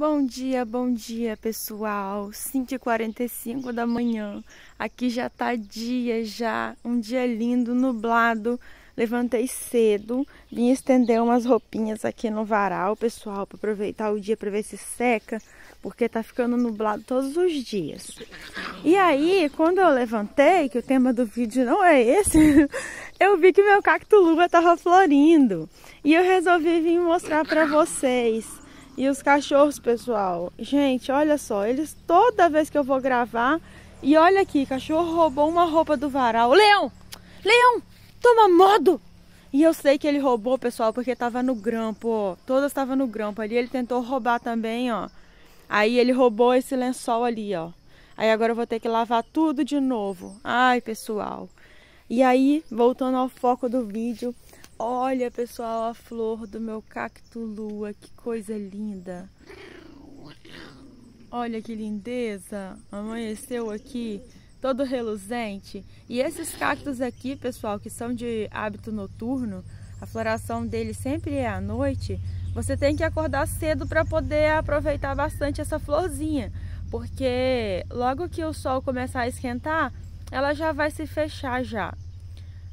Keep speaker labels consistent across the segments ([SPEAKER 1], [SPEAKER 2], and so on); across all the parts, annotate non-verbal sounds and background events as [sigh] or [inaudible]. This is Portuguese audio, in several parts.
[SPEAKER 1] Bom dia, bom dia pessoal. 5h45 da manhã. Aqui já tá dia já. Um dia lindo, nublado. Levantei cedo, vim estender umas roupinhas aqui no varal, pessoal, para aproveitar o dia para ver se seca, porque tá ficando nublado todos os dias. E aí, quando eu levantei, que o tema do vídeo não é esse, [laughs] eu vi que meu cacto luva tava florindo. E eu resolvi vir mostrar para vocês. E os cachorros, pessoal. Gente, olha só, eles toda vez que eu vou gravar. E olha aqui, cachorro roubou uma roupa do varal. Leão! Leão! Toma modo! E eu sei que ele roubou, pessoal, porque tava no grampo, Todas estavam no grampo ali. Ele tentou roubar também, ó. Aí ele roubou esse lençol ali, ó. Aí agora eu vou ter que lavar tudo de novo. Ai, pessoal. E aí, voltando ao foco do vídeo, Olha, pessoal, a flor do meu cacto lua, que coisa linda. Olha que lindeza. Amanheceu aqui todo reluzente. E esses cactos aqui, pessoal, que são de hábito noturno, a floração dele sempre é à noite. Você tem que acordar cedo para poder aproveitar bastante essa florzinha, porque logo que o sol começar a esquentar, ela já vai se fechar já.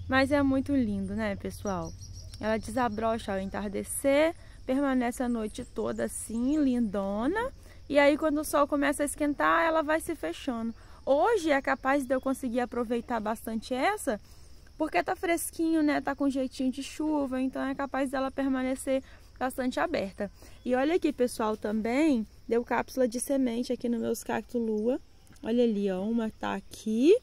[SPEAKER 1] Mas é muito lindo, né, pessoal? Ela desabrocha ao entardecer, permanece a noite toda assim, lindona. E aí, quando o sol começa a esquentar, ela vai se fechando. Hoje é capaz de eu conseguir aproveitar bastante essa, porque tá fresquinho, né? Tá com jeitinho de chuva, então é capaz dela permanecer bastante aberta. E olha aqui, pessoal, também deu cápsula de semente aqui no meus cacto lua. Olha ali, ó, uma tá aqui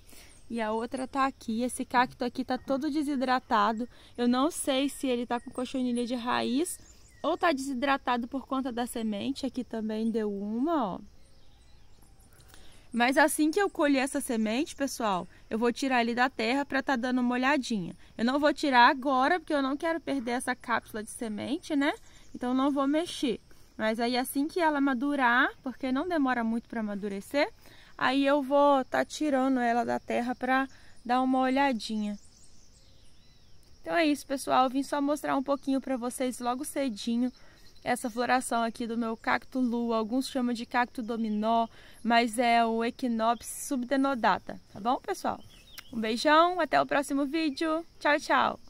[SPEAKER 1] e a outra tá aqui. Esse cacto aqui tá todo desidratado. Eu não sei se ele tá com cochonilha de raiz ou tá desidratado por conta da semente. Aqui também deu uma, ó. Mas assim que eu colher essa semente, pessoal, eu vou tirar ele da terra para tá dando uma olhadinha. Eu não vou tirar agora porque eu não quero perder essa cápsula de semente, né? Então não vou mexer. Mas aí assim que ela madurar, porque não demora muito para amadurecer, Aí eu vou estar tá tirando ela da terra para dar uma olhadinha. Então é isso, pessoal. Eu vim só mostrar um pouquinho para vocês logo cedinho essa floração aqui do meu cacto lua. Alguns chamam de cacto dominó, mas é o Equinops subdenodata. Tá bom, pessoal? Um beijão, até o próximo vídeo. Tchau, tchau!